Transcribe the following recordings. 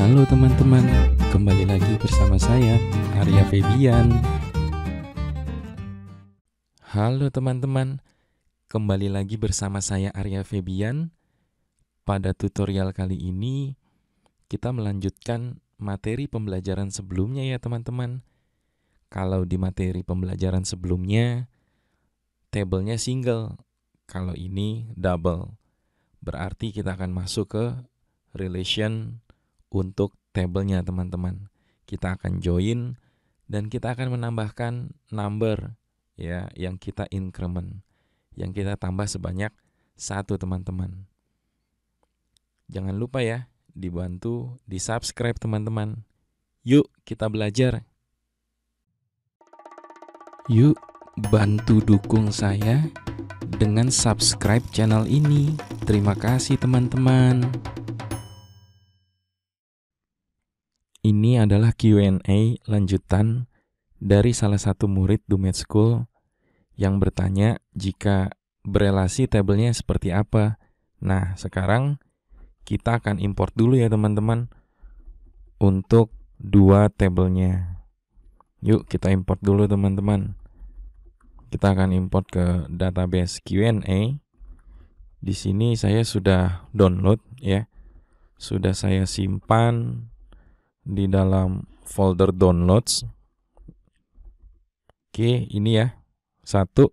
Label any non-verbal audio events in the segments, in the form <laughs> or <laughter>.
Halo teman-teman, kembali lagi bersama saya Arya Febian. Halo teman-teman, kembali lagi bersama saya Arya Febian. Pada tutorial kali ini kita melanjutkan materi pembelajaran sebelumnya ya teman-teman. Kalau di materi pembelajaran sebelumnya tabelnya single, kalau ini double. Berarti kita akan masuk ke relation untuk tablenya teman-teman. Kita akan join dan kita akan menambahkan number ya yang kita increment yang kita tambah sebanyak satu teman-teman. Jangan lupa ya dibantu di subscribe teman-teman. Yuk kita belajar. Yuk bantu dukung saya dengan subscribe channel ini. Terima kasih teman-teman. Ini adalah Q&A lanjutan dari salah satu murid Dumet School yang bertanya jika berelasi tabelnya seperti apa. Nah, sekarang kita akan import dulu ya teman-teman untuk dua tabelnya. Yuk kita import dulu teman-teman. Kita akan import ke database Q&A. Di sini saya sudah download ya. Sudah saya simpan di dalam folder downloads. Oke, ini ya. Satu.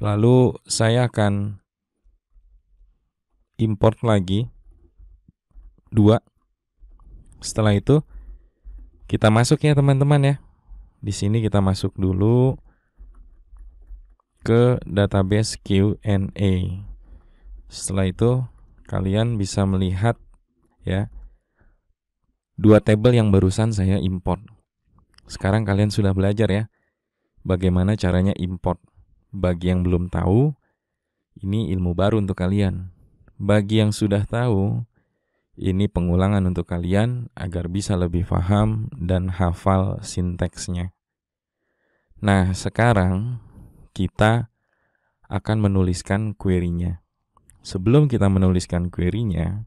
Lalu saya akan import lagi. Dua. Setelah itu kita masuk ya teman-teman ya. Di sini kita masuk dulu ke database Q&A. Setelah itu kalian bisa melihat ya dua table yang barusan saya import. Sekarang kalian sudah belajar ya bagaimana caranya import. Bagi yang belum tahu, ini ilmu baru untuk kalian. Bagi yang sudah tahu, ini pengulangan untuk kalian agar bisa lebih paham dan hafal sinteksnya. Nah, sekarang kita akan menuliskan query-nya. Sebelum kita menuliskan query-nya,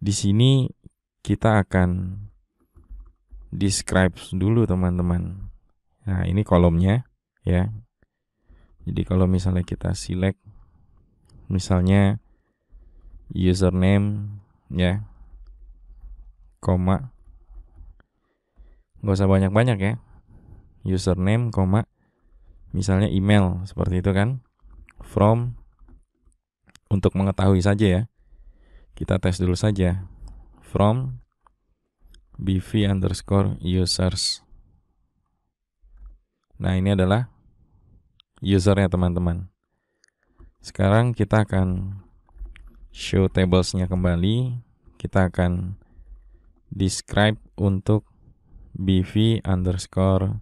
di sini kita akan describe dulu teman-teman. Nah, ini kolomnya ya. Jadi kalau misalnya kita select misalnya username ya koma nggak usah banyak-banyak ya username koma misalnya email seperti itu kan from untuk mengetahui saja ya kita tes dulu saja from bv underscore users. Nah, ini adalah usernya teman-teman. Sekarang kita akan show tablesnya kembali. Kita akan describe untuk bv underscore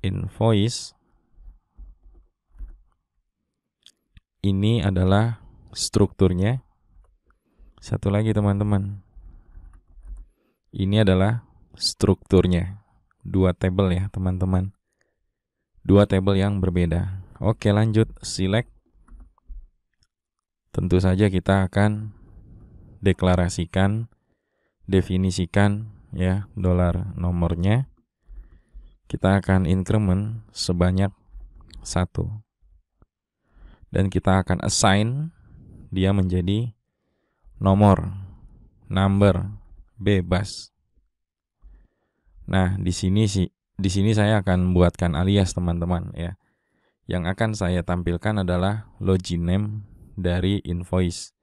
invoice. Ini adalah strukturnya. Satu lagi teman-teman, ini adalah strukturnya. Dua table ya, teman-teman. Dua table yang berbeda. Oke, lanjut select. Tentu saja kita akan deklarasikan, definisikan ya dolar nomornya. Kita akan increment sebanyak satu dan kita akan assign dia menjadi nomor number bebas. Nah, di sini sih di sini saya akan buatkan alias teman-teman ya. Yang akan saya tampilkan adalah login name dari invoice.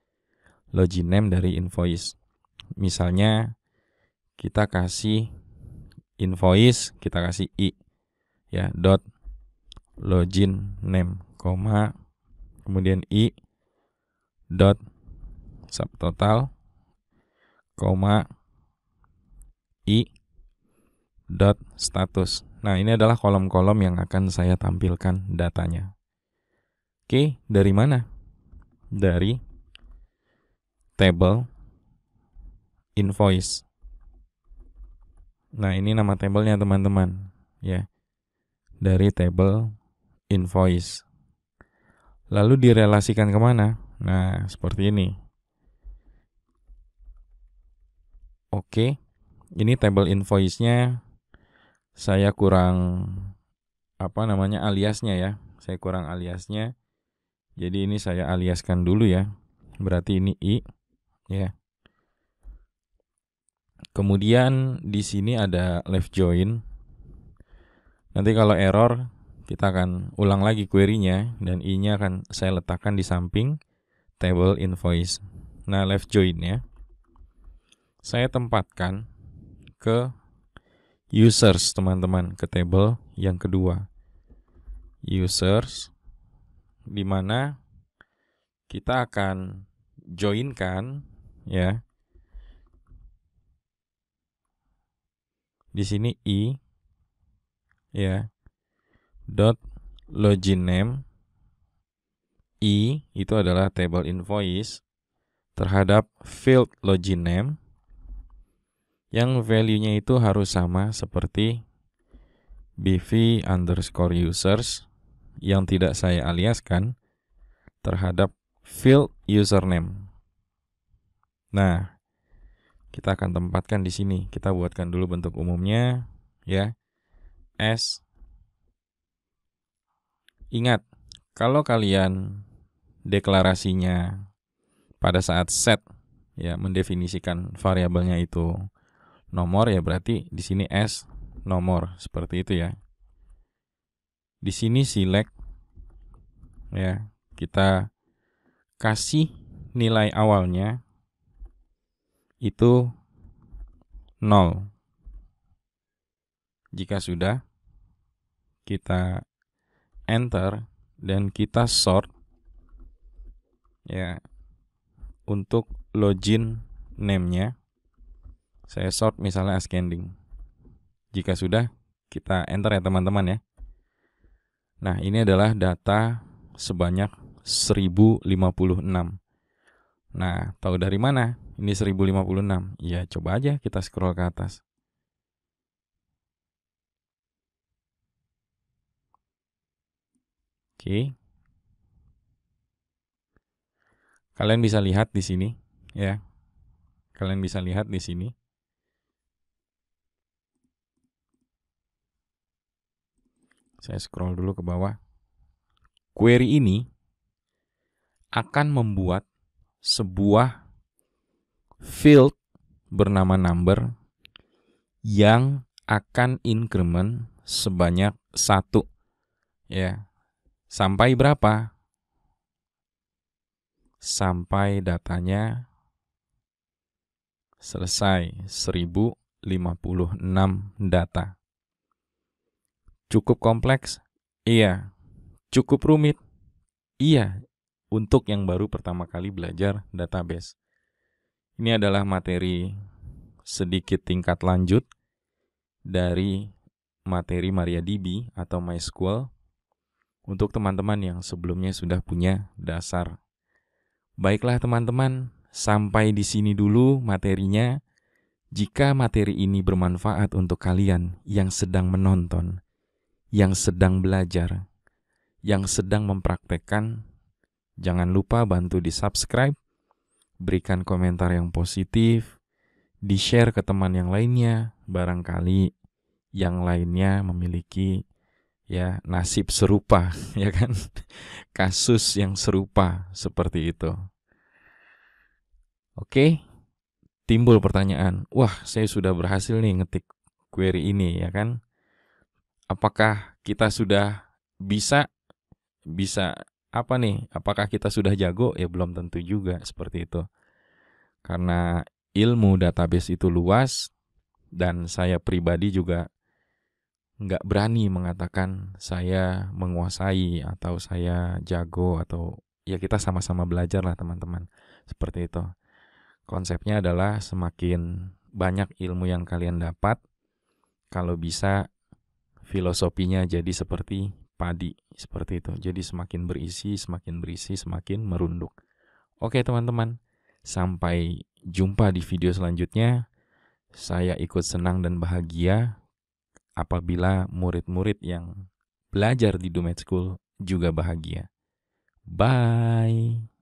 Login name dari invoice. Misalnya kita kasih invoice, kita kasih i ya dot login name, koma kemudian i dot subtotal koma i dot status. Nah, ini adalah kolom-kolom yang akan saya tampilkan datanya. Oke, dari mana? Dari table invoice. Nah, ini nama tablenya teman-teman, ya. Dari table invoice. Lalu direlasikan kemana? Nah, seperti ini. Oke. Okay ini table invoice-nya saya kurang apa namanya aliasnya ya. Saya kurang aliasnya. Jadi ini saya aliaskan dulu ya. Berarti ini i ya. Kemudian di sini ada left join. Nanti kalau error kita akan ulang lagi query-nya dan i-nya akan saya letakkan di samping table invoice. Nah, left join ya. Saya tempatkan ke users teman-teman ke table yang kedua users dimana kita akan joinkan ya di sini i ya dot login name i itu adalah table invoice terhadap field login name yang value-nya itu harus sama seperti bv underscore users yang tidak saya aliaskan terhadap field username. Nah, kita akan tempatkan di sini. Kita buatkan dulu bentuk umumnya ya. S Ingat, kalau kalian deklarasinya pada saat set ya mendefinisikan variabelnya itu nomor ya berarti di sini S nomor seperti itu ya. Di sini select ya, kita kasih nilai awalnya itu 0. Jika sudah kita enter dan kita sort ya untuk login name-nya saya short misalnya ascending jika sudah kita enter ya teman-teman ya nah ini adalah data sebanyak 1056 nah tahu dari mana ini 1056 ya coba aja kita scroll ke atas Oke. Kalian bisa lihat di sini, ya. Kalian bisa lihat di sini. Saya scroll dulu ke bawah. Query ini akan membuat sebuah field bernama number yang akan increment sebanyak satu ya sampai berapa sampai datanya selesai 1056 data Cukup kompleks? Iya. Cukup rumit? Iya. Untuk yang baru pertama kali belajar database. Ini adalah materi sedikit tingkat lanjut dari materi MariaDB atau MySQL untuk teman-teman yang sebelumnya sudah punya dasar. Baiklah teman-teman, sampai di sini dulu materinya. Jika materi ini bermanfaat untuk kalian yang sedang menonton, yang sedang belajar, yang sedang mempraktekkan, jangan lupa bantu di subscribe, berikan komentar yang positif, di-share ke teman yang lainnya, barangkali yang lainnya memiliki ya nasib serupa <laughs> ya kan kasus yang serupa seperti itu oke timbul pertanyaan wah saya sudah berhasil nih ngetik query ini ya kan apakah kita sudah bisa bisa apa nih? Apakah kita sudah jago? Ya belum tentu juga seperti itu. Karena ilmu database itu luas dan saya pribadi juga nggak berani mengatakan saya menguasai atau saya jago atau ya kita sama-sama belajar lah teman-teman seperti itu konsepnya adalah semakin banyak ilmu yang kalian dapat kalau bisa filosofinya jadi seperti padi, seperti itu. Jadi semakin berisi, semakin berisi, semakin merunduk. Oke teman-teman, sampai jumpa di video selanjutnya. Saya ikut senang dan bahagia apabila murid-murid yang belajar di Dumet School juga bahagia. Bye.